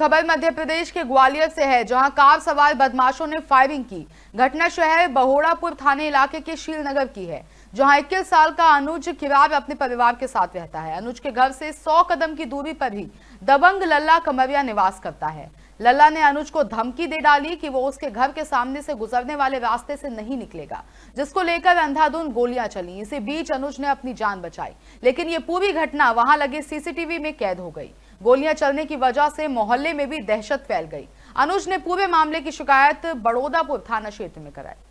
खबर मध्य प्रदेश के ग्वालियर से है जहां कार सवार बदमाशों ने फायरिंग की घटना शहर बहोड़ापुर थाने इलाके के शीलनगर की है जहां इक्कीस साल का अनुज किरार अपने परिवार के साथ रहता है अनुज के घर से 100 कदम की दूरी पर ही दबंग लल्ला कमरिया निवास करता है लल्ला ने अनुज को धमकी दे डाली कि वो उसके घर के सामने से गुजरने वाले रास्ते से नहीं निकलेगा जिसको लेकर अंधाधुन गोलियां चली इसी बीच अनुज ने अपनी जान बचाई लेकिन ये पूरी घटना वहां लगे सीसीटीवी में कैद हो गई गोलियां चलने की वजह से मोहल्ले में भी दहशत फैल गई अनुज ने पूरे मामले की शिकायत बड़ोदापुर थाना क्षेत्र में कराई